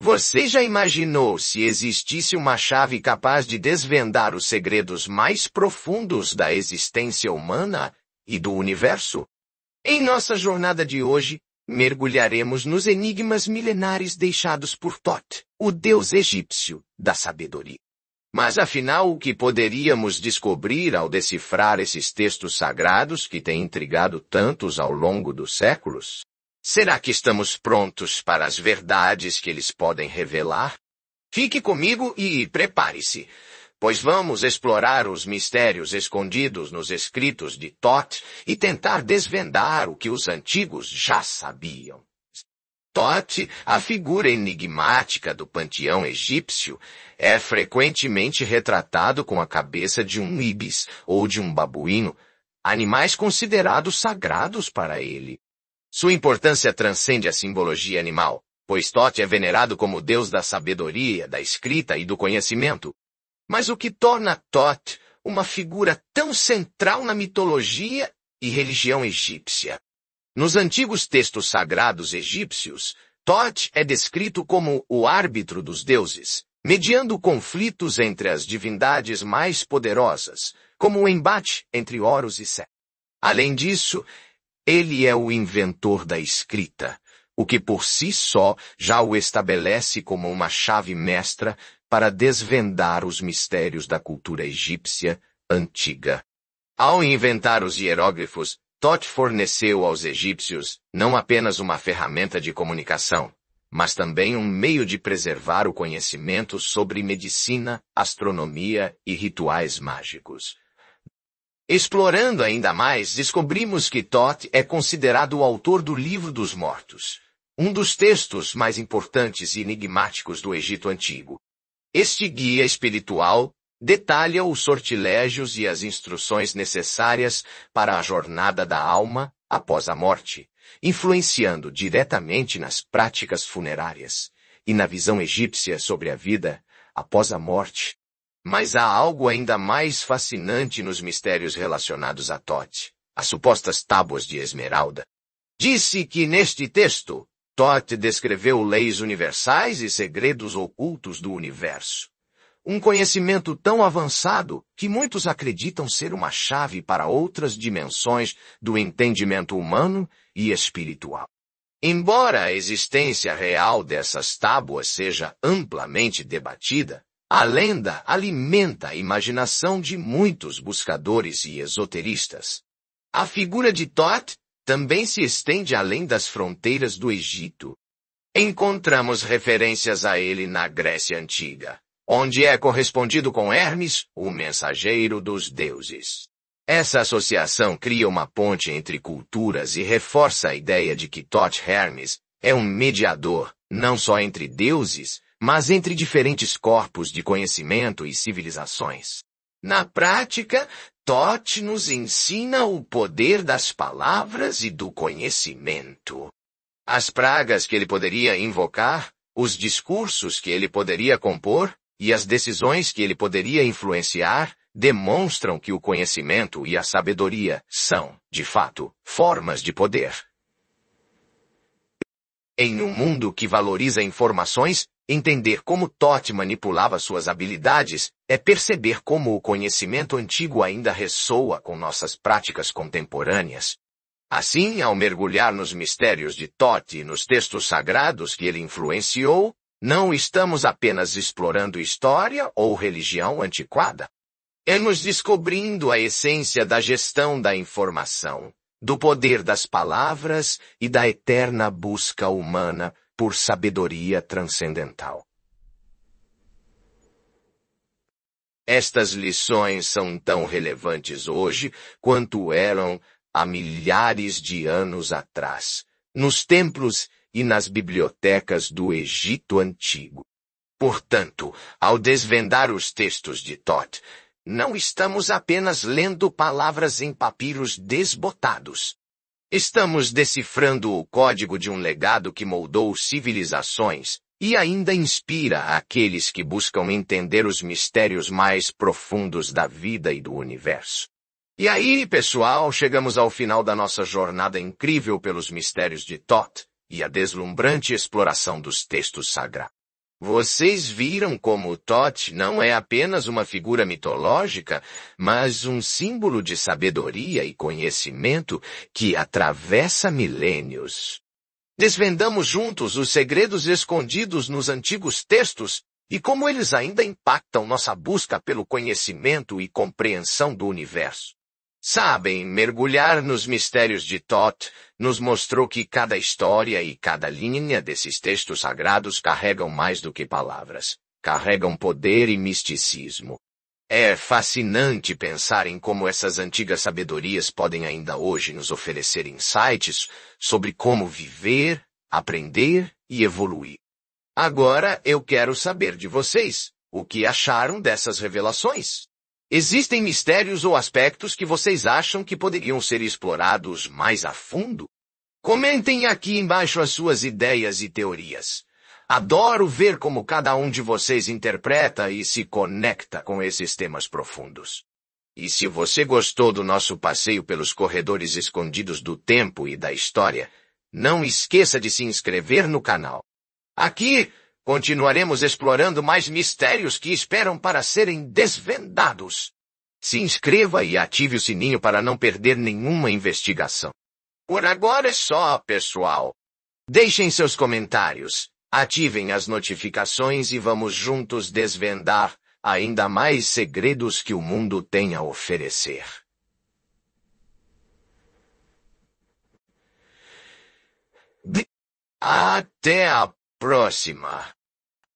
Você já imaginou se existisse uma chave capaz de desvendar os segredos mais profundos da existência humana e do universo? Em nossa jornada de hoje, mergulharemos nos enigmas milenares deixados por Thoth, o deus egípcio da sabedoria. Mas afinal, o que poderíamos descobrir ao decifrar esses textos sagrados que têm intrigado tantos ao longo dos séculos? Será que estamos prontos para as verdades que eles podem revelar? Fique comigo e prepare-se, pois vamos explorar os mistérios escondidos nos escritos de Thoth e tentar desvendar o que os antigos já sabiam. Thoth, a figura enigmática do panteão egípcio, é frequentemente retratado com a cabeça de um ibis ou de um babuíno, animais considerados sagrados para ele. Sua importância transcende a simbologia animal, pois Thoth é venerado como deus da sabedoria, da escrita e do conhecimento. Mas o que torna Thoth uma figura tão central na mitologia e religião egípcia? Nos antigos textos sagrados egípcios, Thoth é descrito como o árbitro dos deuses, mediando conflitos entre as divindades mais poderosas, como o embate entre Horus e Set. Além disso, ele é o inventor da escrita, o que por si só já o estabelece como uma chave mestra para desvendar os mistérios da cultura egípcia antiga. Ao inventar os hieróglifos, Thoth forneceu aos egípcios não apenas uma ferramenta de comunicação, mas também um meio de preservar o conhecimento sobre medicina, astronomia e rituais mágicos. Explorando ainda mais, descobrimos que Thoth é considerado o autor do Livro dos Mortos, um dos textos mais importantes e enigmáticos do Egito Antigo. Este guia espiritual detalha os sortilégios e as instruções necessárias para a jornada da alma após a morte, influenciando diretamente nas práticas funerárias e na visão egípcia sobre a vida após a morte. Mas há algo ainda mais fascinante nos mistérios relacionados a Tote, as supostas tábuas de esmeralda. Disse que neste texto, Tote descreveu leis universais e segredos ocultos do universo. Um conhecimento tão avançado que muitos acreditam ser uma chave para outras dimensões do entendimento humano e espiritual. Embora a existência real dessas tábuas seja amplamente debatida, a lenda alimenta a imaginação de muitos buscadores e esoteristas. A figura de Thoth também se estende além das fronteiras do Egito. Encontramos referências a ele na Grécia Antiga, onde é correspondido com Hermes, o mensageiro dos deuses. Essa associação cria uma ponte entre culturas e reforça a ideia de que Thoth Hermes é um mediador, não só entre deuses, mas entre diferentes corpos de conhecimento e civilizações. Na prática, Tote nos ensina o poder das palavras e do conhecimento. As pragas que ele poderia invocar, os discursos que ele poderia compor e as decisões que ele poderia influenciar demonstram que o conhecimento e a sabedoria são, de fato, formas de poder. Em um mundo que valoriza informações, Entender como Tote manipulava suas habilidades é perceber como o conhecimento antigo ainda ressoa com nossas práticas contemporâneas. Assim, ao mergulhar nos mistérios de Tote e nos textos sagrados que ele influenciou, não estamos apenas explorando história ou religião antiquada. Estamos é descobrindo a essência da gestão da informação, do poder das palavras e da eterna busca humana por sabedoria transcendental. Estas lições são tão relevantes hoje quanto eram há milhares de anos atrás, nos templos e nas bibliotecas do Egito Antigo. Portanto, ao desvendar os textos de Thoth, não estamos apenas lendo palavras em papiros desbotados. Estamos decifrando o código de um legado que moldou civilizações e ainda inspira aqueles que buscam entender os mistérios mais profundos da vida e do universo. E aí, pessoal, chegamos ao final da nossa jornada incrível pelos mistérios de Thoth e a deslumbrante exploração dos textos sagrados. Vocês viram como Tote não é apenas uma figura mitológica, mas um símbolo de sabedoria e conhecimento que atravessa milênios. Desvendamos juntos os segredos escondidos nos antigos textos e como eles ainda impactam nossa busca pelo conhecimento e compreensão do universo. Sabem, mergulhar nos mistérios de Thoth nos mostrou que cada história e cada linha desses textos sagrados carregam mais do que palavras. Carregam poder e misticismo. É fascinante pensar em como essas antigas sabedorias podem ainda hoje nos oferecer insights sobre como viver, aprender e evoluir. Agora eu quero saber de vocês o que acharam dessas revelações. Existem mistérios ou aspectos que vocês acham que poderiam ser explorados mais a fundo? Comentem aqui embaixo as suas ideias e teorias. Adoro ver como cada um de vocês interpreta e se conecta com esses temas profundos. E se você gostou do nosso passeio pelos corredores escondidos do tempo e da história, não esqueça de se inscrever no canal. Aqui, Continuaremos explorando mais mistérios que esperam para serem desvendados. Se inscreva e ative o sininho para não perder nenhuma investigação. Por agora é só, pessoal. Deixem seus comentários, ativem as notificações e vamos juntos desvendar ainda mais segredos que o mundo tem a oferecer. Até a próxima!